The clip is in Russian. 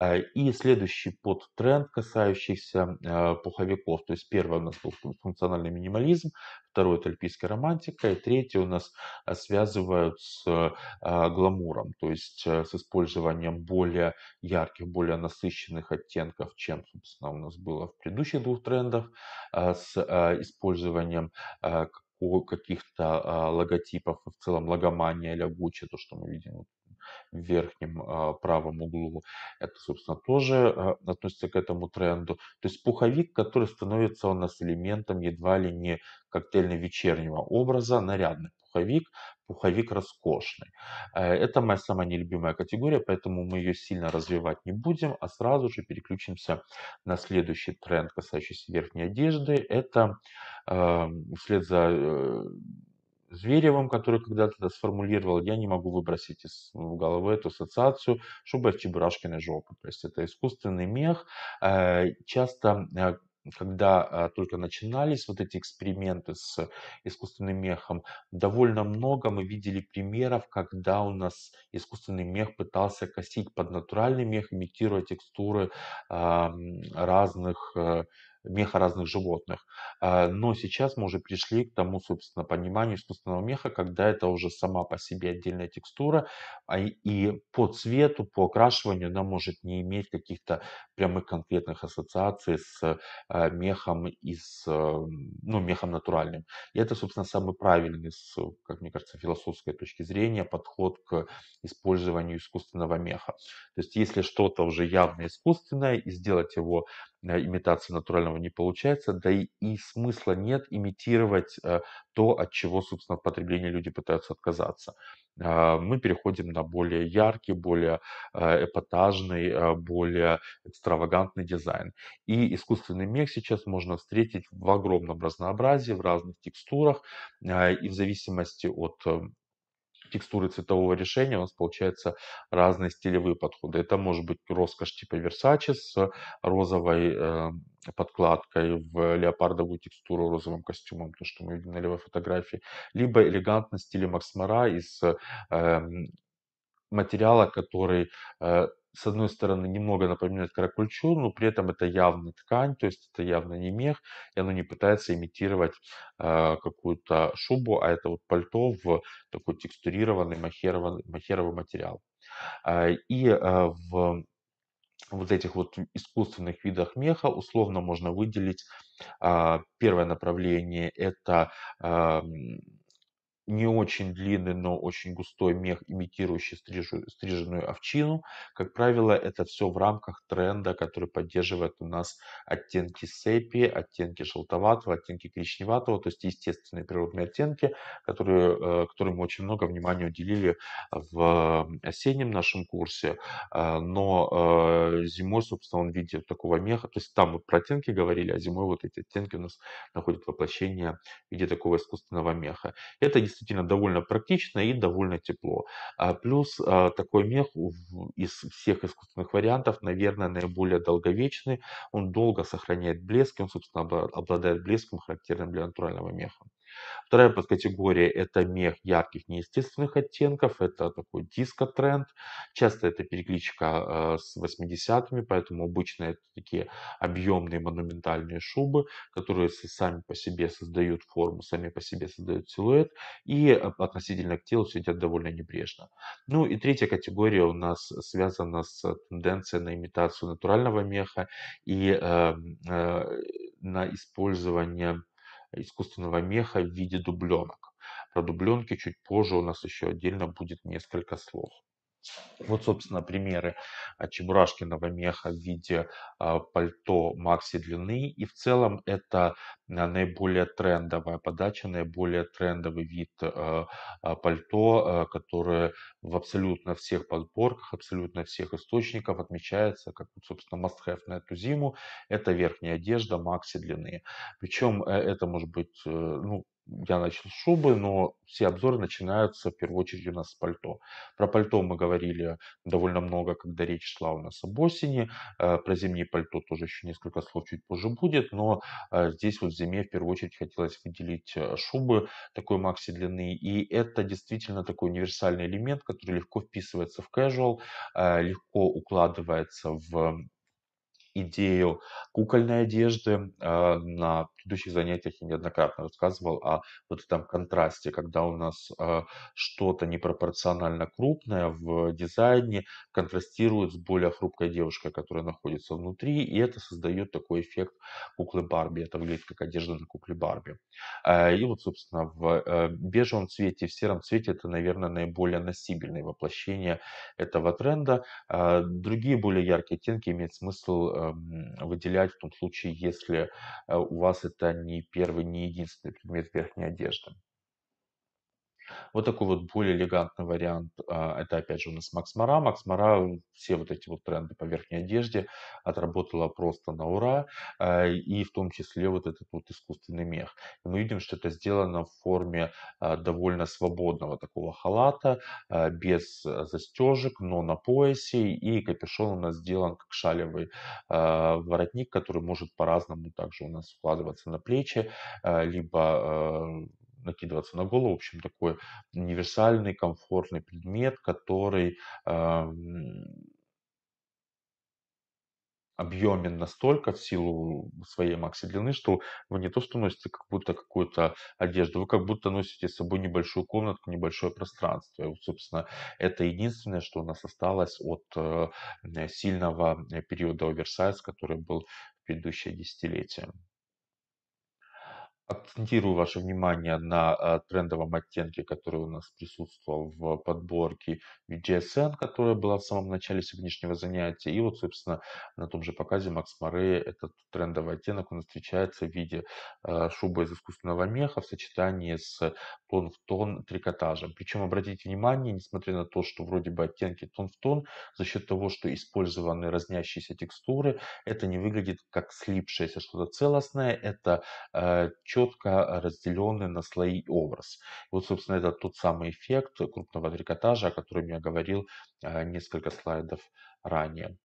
А, и следующий подтренд, касающийся а, пуховиков, то есть первый у нас был функциональный минимализм, второй это альпийская романтика, и третий у нас а, связывают с гламуром, то есть э, с использованием более ярких, более насыщенных оттенков, чем, собственно, у нас было в предыдущих двух трендах, с использованием каких-то логотипов, в целом логомания или Гуччи, то, что мы видим в верхнем а, правом углу. Это, собственно, тоже а, относится к этому тренду. То есть пуховик, который становится у нас элементом едва ли не коктейльно-вечернего образа, нарядный пуховик, пуховик роскошный. Э, это моя самая нелюбимая категория, поэтому мы ее сильно развивать не будем, а сразу же переключимся на следующий тренд, касающийся верхней одежды. Это э, вслед за э, Зверевым, который когда-то это сформулировал, я не могу выбросить из головы эту ассоциацию шуба в чебурашкиной жопы. То есть это искусственный мех. Э, часто э, когда э, только начинались вот эти эксперименты с искусственным мехом, довольно много мы видели примеров, когда у нас искусственный мех пытался косить под натуральный мех, имитируя текстуры разных меха разных животных. А, но сейчас мы уже пришли к тому, собственно, пониманию искусственного меха, когда это уже сама по себе отдельная текстура, а и по цвету, по окрашиванию она может не иметь каких-то прямых конкретных ассоциаций с а, мехом из, ну, мехом натуральным. И это, собственно, самый правильный, с, как мне кажется, философской точки зрения подход к использованию искусственного меха. То есть, если что-то уже явно искусственное, и сделать его Э, имитация натурального не получается, да и, и смысла нет имитировать э, то, от чего, собственно, в потреблении люди пытаются отказаться. Э, мы переходим на более яркий, более эпатажный, более экстравагантный дизайн. И искусственный мех сейчас можно встретить в огромном разнообразии, в разных текстурах, и в зависимости от текстуры цветового решения у нас получается разные стилевые подходы. Это может быть роскошь типа Versace с розовой э, подкладкой в леопардовую текстуру розовым костюмом, то, что мы видим на левой фотографии, либо элегантность в стиле Макс Мара из э, материала, который э, с одной стороны, немного напоминает каракульчу, но при этом это явно ткань, то есть это явно не мех, и оно не пытается имитировать э, какую-то шубу, а это вот пальто в такой текстурированный махеровый, махеровый материал. Э, и э, в вот этих вот искусственных видах меха условно можно выделить э, первое направление это э, не очень длинный, но очень густой мех, имитирующий стрижу, стриженную овчину. Как правило, это все в рамках тренда, который поддерживает у нас оттенки сепии, оттенки желтоватого, оттенки коричневатого, то есть естественные природные оттенки, которые, э, которым мы очень много внимания уделили в осеннем нашем курсе. Э, но э, зимой, собственно, он в виде такого меха, то есть там вот про оттенки говорили, а зимой вот эти оттенки у нас находят воплощение в виде такого искусственного меха. Это не действительно довольно практично и довольно тепло. А плюс а, такой мех из всех искусственных вариантов, наверное, наиболее долговечный. Он долго сохраняет блеск, он, собственно, обладает блеском, характерным для натурального меха. Вторая подкатегория – это мех ярких неестественных оттенков, это такой диско-тренд. Часто это перекличка э, с 80-ми, поэтому обычно это такие объемные монументальные шубы, которые сами по себе создают форму, сами по себе создают силуэт и э, относительно к телу сидят довольно небрежно. Ну и третья категория у нас связана с тенденцией на имитацию натурального меха и э, э, на использование искусственного меха в виде дубленок. Про дубленки чуть позже у нас еще отдельно будет несколько слов. Вот, собственно, примеры Чебурашкиного меха в виде а, пальто макси длины. И в целом это а, наиболее трендовая подача, наиболее трендовый вид а, пальто, которое в абсолютно всех подборках, абсолютно всех источников отмечается, как, собственно, must-have на эту зиму. Это верхняя одежда макси длины. Причем э, это может быть э, ну, я начал с шубы, но все обзоры начинаются в первую очередь у нас с пальто. Про пальто мы говорили довольно много, когда речь шла у нас об осени. Э, про зимнее пальто тоже еще несколько слов чуть позже будет, но э, здесь вот в зиме в первую очередь хотелось выделить э, шубы такой макси длины. И это действительно такой универсальный элемент, который легко вписывается в casual, легко укладывается в идею кукольной одежды. А, на предыдущих занятиях я неоднократно рассказывал о вот этом контрасте, когда у нас а, что-то непропорционально крупное в дизайне контрастирует с более хрупкой девушкой, которая находится внутри, и это создает такой эффект куклы Барби. Это выглядит как одежда на кукле Барби. А, и вот, собственно, в э, бежевом цвете, в сером цвете это, наверное, наиболее носибельное воплощение этого тренда. Другие более яркие оттенки имеют смысл э, Э, выделять в том случае, если э, у вас это не первый, не единственный предмет верхней одежды. Вот такой вот более элегантный вариант. А, это опять же у нас Макс Мара. Макс Мара все вот эти вот тренды по верхней одежде отработала просто на ура. А, и в том числе вот этот вот искусственный мех. И мы видим, что это сделано в форме а, довольно свободного такого халата, без э, застежек, но на поясе. И капюшон у нас сделан как шалевый воротник, который может по-разному также у нас складываться на плечи, либо э, накидываться на голову. В общем, такой универсальный, комфортный предмет, который объемен настолько в силу своей макси длины, что вы не то что носите как будто какую-то одежду, вы как будто носите с собой небольшую комнатку, небольшое пространство. И, вот, собственно, это единственное, что у нас осталось от э, сильного периода оверсайз, который был в предыдущее десятилетие. Акцентирую ваше внимание на э, трендовом оттенке, который у нас присутствовал в подборке VGSN, которая была в самом начале сегодняшнего занятия. И вот, собственно, на том же показе Макс Моррея этот трендовый оттенок у нас встречается в виде э, шубы из искусственного меха в сочетании с тон в тон трикотажем. Причем обратите внимание, несмотря на то, что вроде бы оттенки тон в тон, за счет того, что использованы разнящиеся текстуры, это не выглядит как слипшееся что-то целостное, это э, четко а, разделенный на слои образ. вот, собственно, это тот самый эффект крупного трикотажа, о котором я говорил а, несколько слайдов ранее.